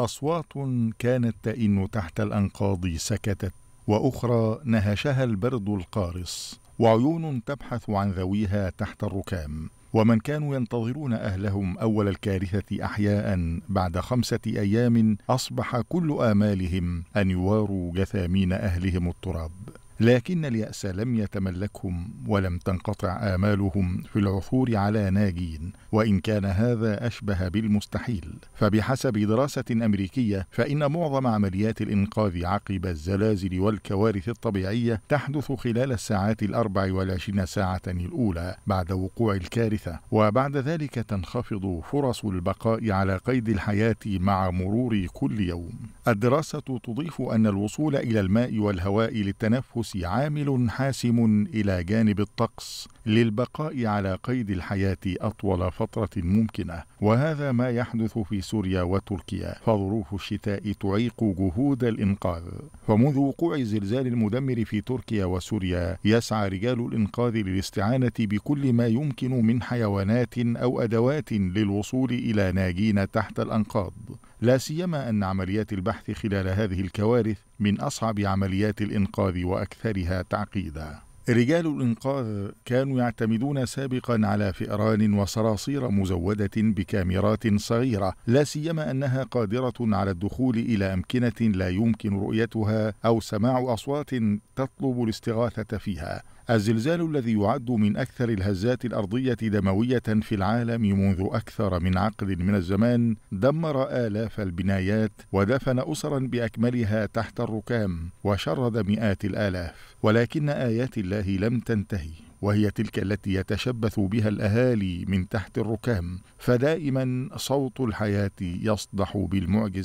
اصوات كانت تئن تحت الانقاض سكتت واخرى نهشها البرد القارص وعيون تبحث عن ذويها تحت الركام ومن كانوا ينتظرون اهلهم اول الكارثه احياء بعد خمسه ايام اصبح كل امالهم ان يواروا جثامين اهلهم التراب لكن اليأس لم يتملكهم ولم تنقطع آمالهم في العثور على ناجين وإن كان هذا أشبه بالمستحيل فبحسب دراسة أمريكية فإن معظم عمليات الإنقاذ عقب الزلازل والكوارث الطبيعية تحدث خلال الساعات الأربع والعشرين ساعة الأولى بعد وقوع الكارثة وبعد ذلك تنخفض فرص البقاء على قيد الحياة مع مرور كل يوم الدراسة تضيف أن الوصول إلى الماء والهواء للتنفس الطقوس عامل حاسم إلى جانب الطقس للبقاء على قيد الحياة أطول فترة ممكنة، وهذا ما يحدث في سوريا وتركيا، فظروف الشتاء تعيق جهود الإنقاذ، فمنذ وقوع الزلزال المدمر في تركيا وسوريا، يسعى رجال الإنقاذ للاستعانة بكل ما يمكن من حيوانات أو أدوات للوصول إلى ناجين تحت الأنقاض، لا سيما أن عمليات البحث خلال هذه الكوارث من أصعب عمليات الإنقاذ وأكثرها تعقيدًا. رجال الإنقاذ كانوا يعتمدون سابقا على فئران وصراصير مزودة بكاميرات صغيرة لا سيما أنها قادرة على الدخول إلى أمكنة لا يمكن رؤيتها أو سماع أصوات تطلب الاستغاثة فيها الزلزال الذي يعد من أكثر الهزات الأرضية دموية في العالم منذ أكثر من عقد من الزمان دمر آلاف البنايات ودفن أسرا بأكملها تحت الركام وشرد مئات الآلاف ولكن آيات الله لم تنتهي وهي تلك التي يتشبث بها الأهالي من تحت الركام فدائما صوت الحياة يصدح بالمعجزات